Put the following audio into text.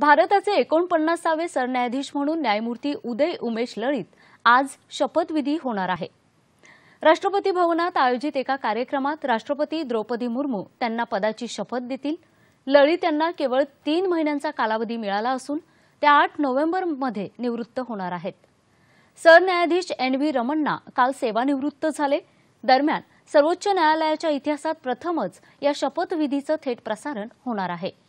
भारताचे एकोणपन्नासावे सरन्यायाधीश म्हणून न्यायमूर्ती उदय उमेश लळित आज शपथविधी होणार आहे राष्ट्रपती भवनात आयोजित एका कार्यक्रमात राष्ट्रपती द्रौपदी मुर्मू त्यांना पदाची शपथ देतील लळित यांना केवळ तीन महिन्यांचा कालावधी मिळाला असून त्या आठ नोव्हेंबरमध्ये निवृत्त होणार आहेत सरन्यायाधीश एन व्ही रमण्णा काल सेवानिवृत्त झाले दरम्यान सर्वोच्च न्यायालयाच्या इतिहासात प्रथमच या शपथविधीचं थेट प्रसारण होणार आहे